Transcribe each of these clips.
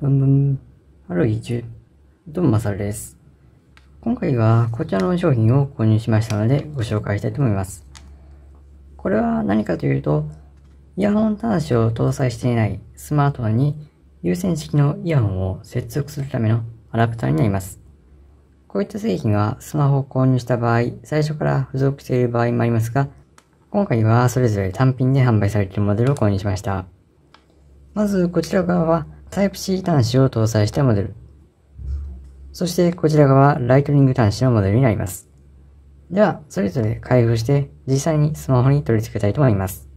ブンブン。ハロイ y ュ。どうも、まさるです。今回はこちらの商品を購入しましたのでご紹介したいと思います。これは何かというと、イヤホン端子を搭載していないスマートフォンに有線式のイヤホンを接続するためのアダプターになります。こういった製品はスマホを購入した場合、最初から付属している場合もありますが、今回はそれぞれ単品で販売されているモデルを購入しました。まずこちら側は Type-C 端子を搭載したモデル。そしてこちら側ライトニング端子のモデルになります。では、それぞれ開封して実際にスマホに取り付けたいと思います。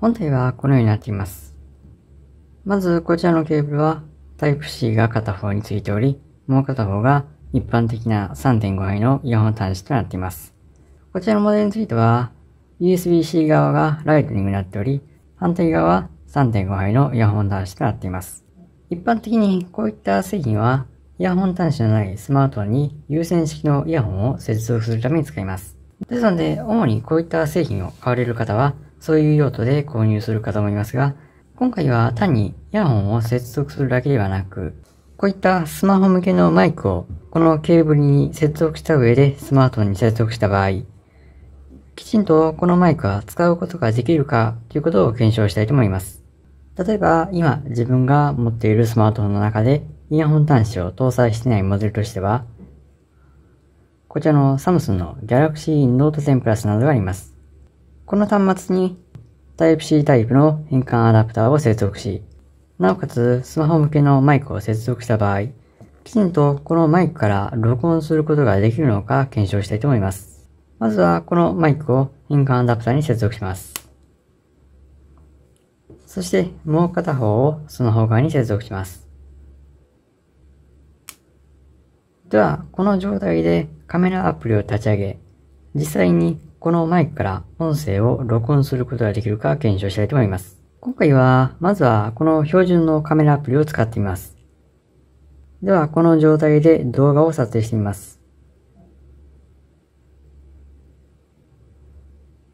本体はこのようになっています。まず、こちらのケーブルは Type-C が片方についており、もう片方が一般的な3.5倍のイヤホン端子となっています。こちらのモデルについては、USB-C 側がライトニングになっており、反対側は3.5倍のイヤホン端子となっています。一般的にこういった製品は、イヤホン端子のないスマートフォンに有線式のイヤホンを接続するために使います。ですので、主にこういった製品を買われる方は、そういう用途で購入するかと思いますが、今回は単にイヤホンを接続するだけではなく、こういったスマホ向けのマイクをこのケーブルに接続した上でスマートフォンに接続した場合、きちんとこのマイクは使うことができるかということを検証したいと思います。例えば今自分が持っているスマートフォンの中でイヤホン端子を搭載してないモデルとしては、こちらのサムスンの Galaxy Note 10 Plus などがあります。この端末に Type-C タイプの変換アダプターを接続し、なおかつスマホ向けのマイクを接続した場合、きちんとこのマイクから録音することができるのか検証したいと思います。まずはこのマイクをインカンアダプターに接続します。そしてもう片方をその方側に接続します。では、この状態でカメラアプリを立ち上げ、実際にこのマイクから音声を録音することができるか検証したいと思います。今回は、まずはこの標準のカメラアプリを使ってみます。では、この状態で動画を撮影してみます。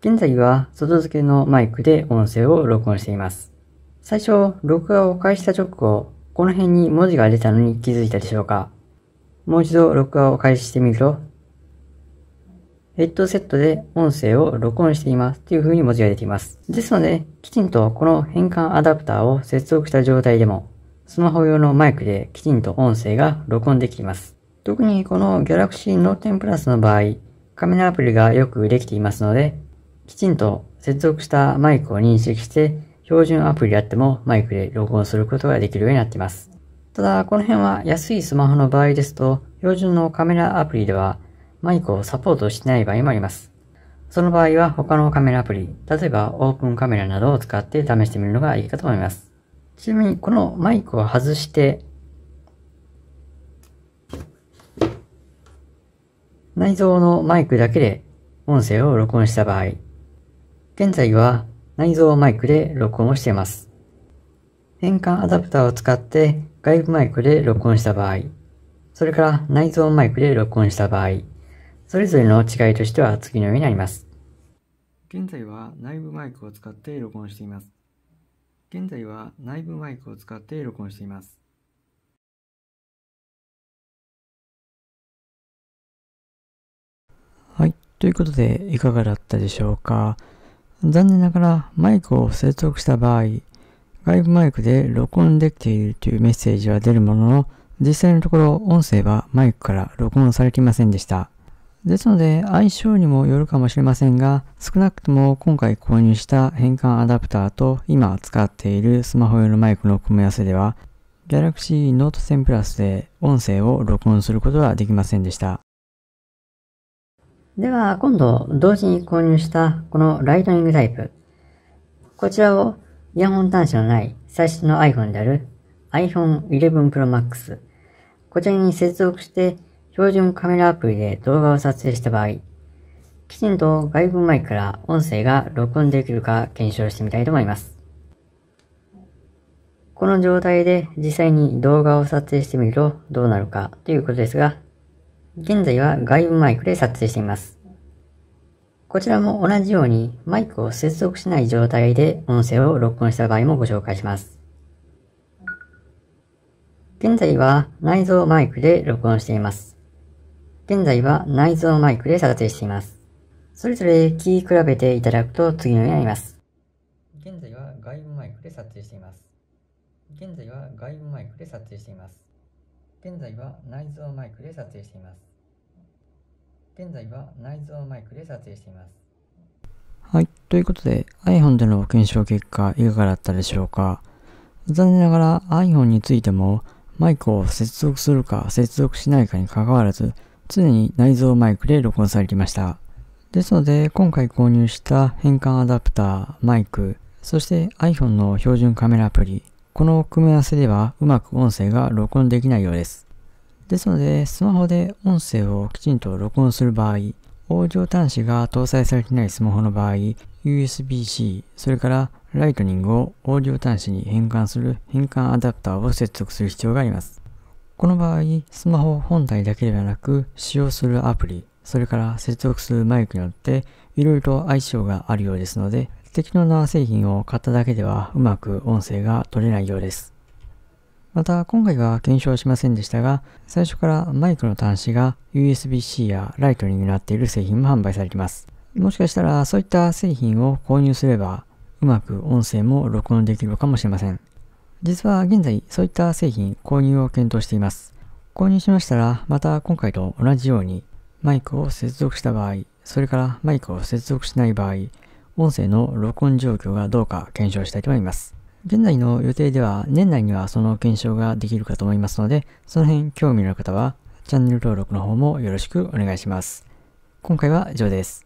現在は外付けのマイクで音声を録音しています。最初、録画を開始した直後、この辺に文字が出たのに気づいたでしょうかもう一度録画を開始してみると、ヘッドセットで音声を録音していますという風に文字が出ています。ですので、きちんとこの変換アダプターを接続した状態でも、スマホ用のマイクできちんと音声が録音できています。特にこの Galaxy Note 10 Plus の場合、カメラアプリがよくできていますので、きちんと接続したマイクを認識して、標準アプリであってもマイクで録音することができるようになっています。ただ、この辺は安いスマホの場合ですと、標準のカメラアプリではマイクをサポートしてない場合もあります。その場合は他のカメラアプリ、例えばオープンカメラなどを使って試してみるのがいいかと思います。ちなみにこのマイクを外して、内蔵のマイクだけで音声を録音した場合、現在は内蔵マイクで録音をしています。変換アダプターを使って外部マイクで録音した場合、それから内蔵マイクで録音した場合、それぞれの違いとしては次のようになります。現在は内部マイクを使って録音しています。現在は内部マイクを使って録音しています。はい。ということで、いかがだったでしょうか。残念ながらマイクを接続した場合、外部マイクで録音できているというメッセージは出るものの、実際のところ音声はマイクから録音されていませんでした。ですので相性にもよるかもしれませんが、少なくとも今回購入した変換アダプターと今使っているスマホ用のマイクの組み合わせでは、Galaxy Note 10 Plus で音声を録音することはできませんでした。では、今度、同時に購入したこのライトニングタイプ。こちらをイヤホン端子のない最新の iPhone である iPhone 11 Pro Max。こちらに接続して標準カメラアプリで動画を撮影した場合、きちんと外部マイクから音声が録音できるか検証してみたいと思います。この状態で実際に動画を撮影してみるとどうなるかということですが、現在は外部マイクで撮影しています。こちらも同じようにマイクを接続しない状態で音声を録音した場合もご紹介します。現在は内蔵マイクで録音しています。現在は内蔵マイクで撮影しています。それぞれ聞き比べていただくと次のようになります。現在は外部マイクで撮影しています。現在は外部マイクで撮影しています。現在は内蔵マイクで撮影しています。現在は内蔵マイクで撮影しています。はい。ということで、iPhone での検証結果いかがだったでしょうか残念ながら iPhone についてもマイクを接続するか接続しないかに関わらず常に内蔵マイクで録音されていました。ですので今回購入した変換アダプター、マイク、そして iPhone の標準カメラアプリ、この組み合わせではうまく音声が録音できないようです。ですので、スマホで音声をきちんと録音する場合、オーディオ端子が搭載されていないスマホの場合、USB-C、それからライトニングをオーディオ端子に変換する変換アダプターを接続する必要があります。この場合、スマホ本体だけではなく、使用するアプリ、それから接続するマイクによって、いろいろと相性があるようですので、適当な製品を買っただけではうまく音声が取れないようです。また今回は検証しませんでしたが、最初からマイクの端子が USB-C やライトになっている製品も販売されています。もしかしたらそういった製品を購入すれば、うまく音声も録音できるのかもしれません。実は現在そういった製品購入を検討しています。購入しましたら、また今回と同じようにマイクを接続した場合、それからマイクを接続しない場合、音声の録音状況がどうか検証したいと思います。現在の予定では年内にはその検証ができるかと思いますので、その辺興味のある方はチャンネル登録の方もよろしくお願いします。今回は以上です。